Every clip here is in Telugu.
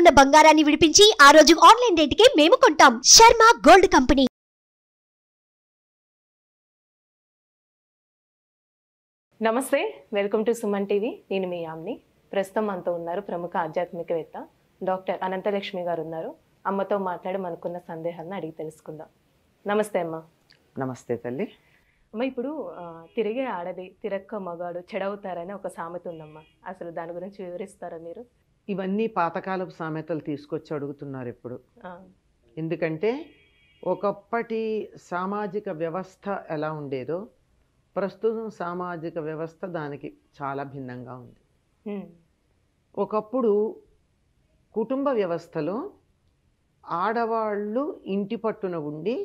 ఉన్న బంగారాన్ని విడిపించి ఆ రోజు ఆన్లైన్ రేటుకే మేము కొంటాం శర్మ గోల్డ్ కంపెనీ నమస్తే వెల్కమ్ టు సుమన్ టీవీ నేను మీ యామ్ని ప్రస్తుతం మనతో ఉన్నారు ప్రముఖ ఆధ్యాత్మికవేత్త డాక్టర్ అనంతలక్ష్మి గారు ఉన్నారు అమ్మతో మాట్లాడి మనకున్న సందేహాలను అడిగి తెలుసుకుందాం నమస్తే అమ్మ నమస్తే తల్లి అమ్మ ఇప్పుడు తిరిగే ఆడది తిరక్క మగాడు చెడవుతారని ఒక సామెత ఉందమ్మా అసలు దాని గురించి వివరిస్తారా మీరు ఇవన్నీ పాతకాలపు సామెతలు తీసుకొచ్చి అడుగుతున్నారు ఇప్పుడు ఎందుకంటే ఒకప్పటి సామాజిక వ్యవస్థ ఎలా ఉండేదో ప్రస్తుతం సామాజిక వ్యవస్థ దానికి చాలా భిన్నంగా ఉంది ఒకప్పుడు కుటుంబ వ్యవస్థలో ఆడవాళ్ళు ఇంటి పట్టున ఉండి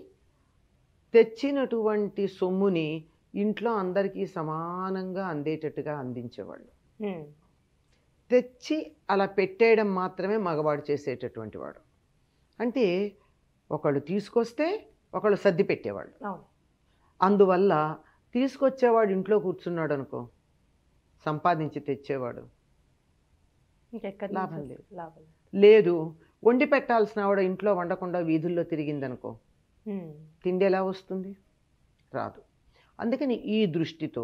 తెచ్చినటువంటి సొమ్ముని ఇంట్లో అందరికీ సమానంగా అందేటట్టుగా అందించేవాళ్ళు తెచ్చి అలా పెట్టేయడం మాత్రమే మగవాడు చేసేటటువంటి వాడు అంటే ఒకళ్ళు తీసుకొస్తే ఒకళ్ళు సర్ది పెట్టేవాడు అందువల్ల తీసుకొచ్చేవాడు ఇంట్లో కూర్చున్నాడు అనుకో సంపాదించి తెచ్చేవాడు లాభం లేదు లేదు వండి పెట్టాల్సిన వాడు ఇంట్లో వండకుండా వీధుల్లో తిరిగిందనుకో తిండి ఎలా వస్తుంది రాదు అందుకని ఈ దృష్టితో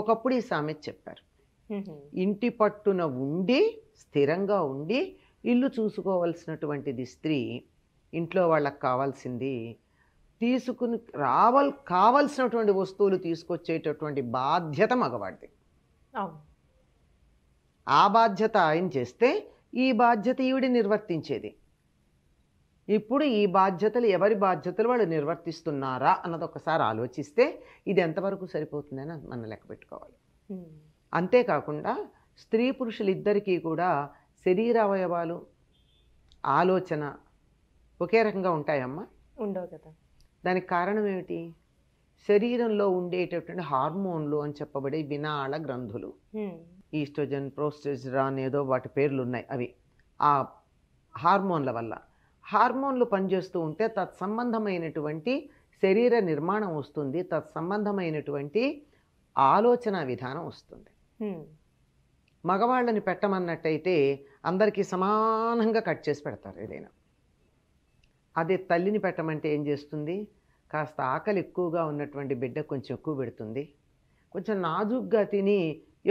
ఒకప్పుడు ఈ సామెత చెప్పారు ఇంటి పట్టున ఉండి స్థిరంగా ఉండి ఇల్లు చూసుకోవాల్సినటువంటిది స్త్రీ ఇంట్లో వాళ్ళకి కావాల్సింది తీసుకుని రావల్ కావలసినటువంటి వస్తువులు తీసుకొచ్చేటటువంటి బాధ్యత మగవాడిది ఆ బాధ్యత ఆయన చేస్తే ఈ బాధ్యత ఈవిడి నిర్వర్తించేది ఇప్పుడు ఈ బాధ్యతలు ఎవరి బాధ్యతలు వాళ్ళు నిర్వర్తిస్తున్నారా అన్నది ఒకసారి ఆలోచిస్తే ఇది ఎంతవరకు సరిపోతుందని మనం లెక్క పెట్టుకోవాలి అంతేకాకుండా స్త్రీ పురుషులిద్దరికీ కూడా శరీర అవయవాలు ఆలోచన ఒకే రకంగా ఉంటాయమ్మా ఉండవు కదా దానికి కారణం ఏమిటి శరీరంలో ఉండేటటువంటి హార్మోన్లు అని చెప్పబడే వినాళ గ్రంథులు ఈస్ట్రోజన్ ప్రోస్టోజరాన్ ఏదో వాటి పేర్లు ఉన్నాయి అవి ఆ హార్మోన్ల వల్ల హార్మోన్లు పనిచేస్తూ ఉంటే తత్సంబంధమైనటువంటి శరీర నిర్మాణం వస్తుంది తత్సంబంధమైనటువంటి ఆలోచన విధానం వస్తుంది మగవాళ్ళని పెట్టమన్నట్టయితే అందరికీ సమానంగా కట్ చేసి పెడతారు ఏదైనా అదే తల్లిని పెట్టమంటే ఏం చేస్తుంది కాస్త ఆకలి ఎక్కువగా ఉన్నటువంటి బిడ్డ కొంచెం ఎక్కువ పెడుతుంది కొంచెం నాజుగ్గా తిని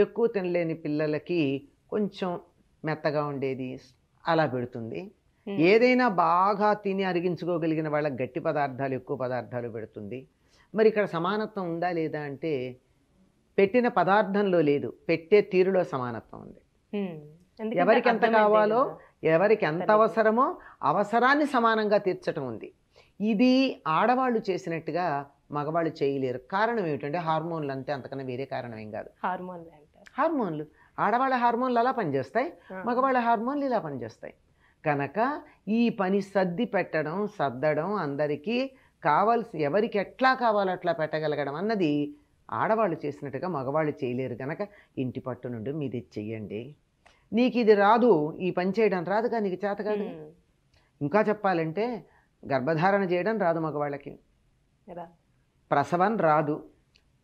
ఎక్కువ తినలేని పిల్లలకి కొంచెం మెత్తగా ఉండేది అలా పెడుతుంది ఏదైనా బాగా తిని అరిగించుకోగలిగిన వాళ్ళకి గట్టి పదార్థాలు ఎక్కువ పదార్థాలు పెడుతుంది మరి ఇక్కడ సమానత్వం ఉందా లేదా అంటే పెట్టిన పదార్థంలో లేదు పెట్టే తీరులో సమానత్వం ఉంది ఎవరికి ఎంత కావాలో ఎవరికి ఎంత అవసరమో అవసరాన్ని సమానంగా తీర్చటం ఉంది ఇది ఆడవాళ్ళు చేసినట్టుగా మగవాళ్ళు చేయలేరు కారణం ఏమిటంటే హార్మోన్లు అంతే అంతకన్నా వేరే కారణం ఏం కాదు హార్మోన్లు హార్మోన్లు ఆడవాళ్ళ హార్మోన్లు అలా పనిచేస్తాయి మగవాళ్ళ హార్మోన్లు ఇలా పనిచేస్తాయి కనుక ఈ పని సర్ది పెట్టడం సర్దడం అందరికీ కావాల్సి ఎవరికి ఎట్లా కావాలో అట్లా పెట్టగలగడం అన్నది ఆడవాళ్ళు చేసినట్టుగా మగవాళ్ళు చేయలేరు కనుక ఇంటి పట్టు నుండి మీది చెయ్యండి నీకు ఇది రాదు ఈ పని చేయడం రాదుగా నీకు చేత కాదు ఇంకా చెప్పాలంటే గర్భధారణ చేయడం రాదు మగవాళ్ళకి ప్రసవం రాదు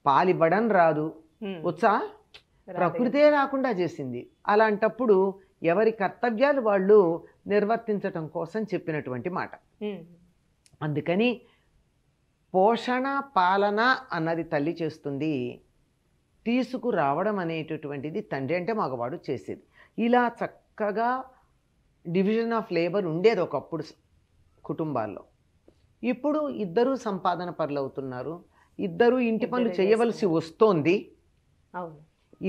పాలివ్వడం రాదు వచ్చా ప్రకృతే రాకుండా చేసింది అలాంటప్పుడు ఎవరి కర్తవ్యాలు వాళ్ళు నిర్వర్తించటం కోసం చెప్పినటువంటి మాట అందుకని పోషణ పాలన అన్నది తల్లి చేస్తుంది తీసుకురావడం అనేటటువంటిది తండ్రి అంటే మగవాడు చేసేది ఇలా చక్కగా డివిజన్ ఆఫ్ లేబర్ ఉండేది ఒకప్పుడు కుటుంబాల్లో ఇప్పుడు ఇద్దరూ సంపాదన పనులు అవుతున్నారు ఇద్దరూ ఇంటి పనులు చేయవలసి వస్తోంది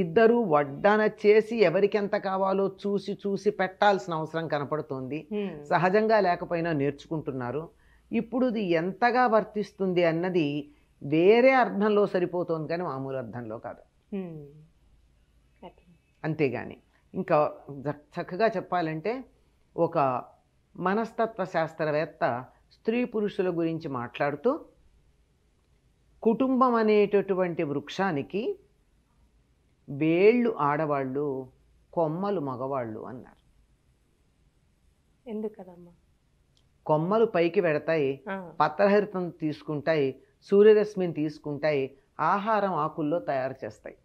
ఇద్దరు వడ్డన చేసి ఎవరికి ఎంత కావాలో చూసి చూసి పెట్టాల్సిన అవసరం కనపడుతోంది సహజంగా లేకపోయినా నేర్చుకుంటున్నారు ఇప్పుడు ఇది ఎంతగా వర్తిస్తుంది అన్నది వేరే అర్థంలో సరిపోతుంది కానీ మామూలు అర్థంలో కాదు అంతేగాని ఇంకా చక్కగా చెప్పాలంటే ఒక మనస్తత్వ శాస్త్రవేత్త స్త్రీ పురుషుల గురించి మాట్లాడుతూ కుటుంబం అనేటటువంటి వృక్షానికి వేళ్ళు ఆడవాళ్ళు కొమ్మలు మగవాళ్ళు అన్నారు ఎందుకదమ్మా కొమ్మలు పైకి పెడతాయి పత్రహరితం తీసుకుంటాయి సూర్యరశ్మిని తీసుకుంటాయి ఆహారం ఆకుల్లో తయారు చేస్తాయి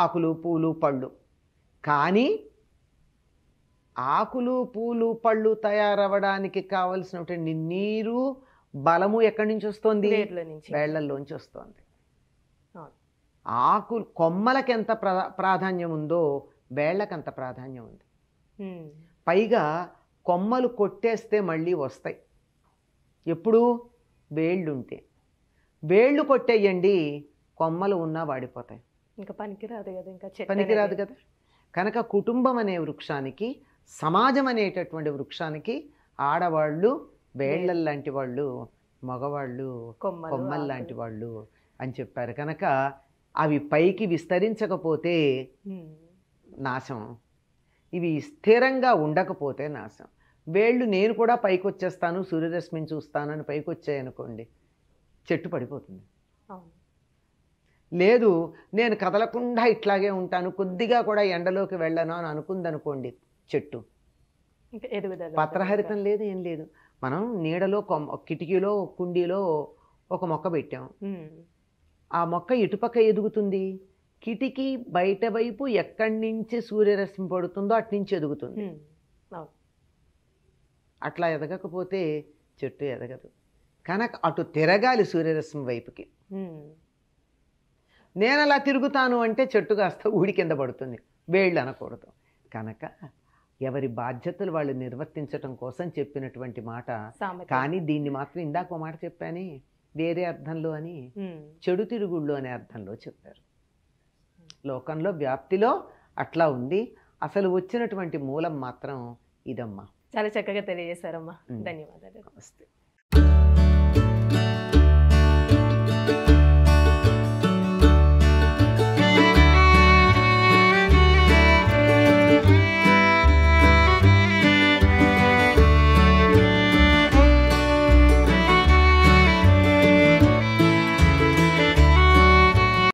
ఆకులు పూలు పళ్ళు కానీ ఆకులు పూలు పళ్ళు తయారవడానికి కావలసినటువంటి నీరు బలము ఎక్కడి నుంచి వస్తుంది వేళ్లలోంచి వస్తుంది ఆకు కొమ్మలకి ఎంత ప్రాధాన్యం ఉందో వేళ్లకు అంత ప్రాధాన్యం ఉంది పైగా కొమ్మలు కొట్టేస్తే మళ్ళీ వస్తాయి ఎప్పుడు వేళ్ళుంటే వేళ్ళు కొట్టేయండి కొమ్మలు ఉన్నా వాడిపోతాయి ఇంకా పనికిరాదు కదా ఇంకా పనికిరాదు కదా కనుక కుటుంబం అనే వృక్షానికి సమాజం అనేటటువంటి వృక్షానికి ఆడవాళ్ళు వేళ్ళ లాంటి వాళ్ళు మగవాళ్ళు కొమ్మలు లాంటి వాళ్ళు అని చెప్పారు కనుక అవి పైకి విస్తరించకపోతే నాశం ఇవి స్థిరంగా ఉండకపోతే నాశం వేళ్ళు నేను కూడా పైకి వచ్చేస్తాను సూర్యరశ్మిని చూస్తానని పైకి వచ్చాయనుకోండి చెట్టు పడిపోతుంది లేదు నేను కదలకుండా ఇట్లాగే ఉంటాను కొద్దిగా కూడా ఎండలోకి వెళ్ళను అని అనుకుందనుకోండి చెట్టు పత్రహరితం లేదు ఏం లేదు మనం నీడలో కిటికీలో కుండీలో ఒక మొక్క పెట్టాం ఆ మొక్క ఇటుపక్క ఎదుగుతుంది కిటికీ బయట వైపు ఎక్కడి నుంచి సూర్యరశ్మి పడుతుందో అటు నుంచి ఎదుగుతుంది అట్లా ఎదగకపోతే చెట్టు ఎదగదు కనుక అటు తిరగాలి సూర్యరశ్మి వైపుకి నేను అలా తిరుగుతాను అంటే చెట్టు కాస్త ఊడి కింద పడుతుంది వేళ్ళు అనకూడదు కనుక ఎవరి బాధ్యతలు వాళ్ళు నిర్వర్తించటం కోసం చెప్పినటువంటి మాట కానీ దీన్ని మాత్రం ఇందాక మాట చెప్పాని వేరే అర్థంలో అని చెడు తిరుగుళ్ళు అనే అర్థంలో చెప్పారు లోకంలో వ్యాప్తిలో అట్లా ఉంది అసలు వచ్చినటువంటి మూలం మాత్రం ఇదమ్మా చాలా చక్కగా తెలియజేశారమ్మా ధన్యవాదాలు నమస్తే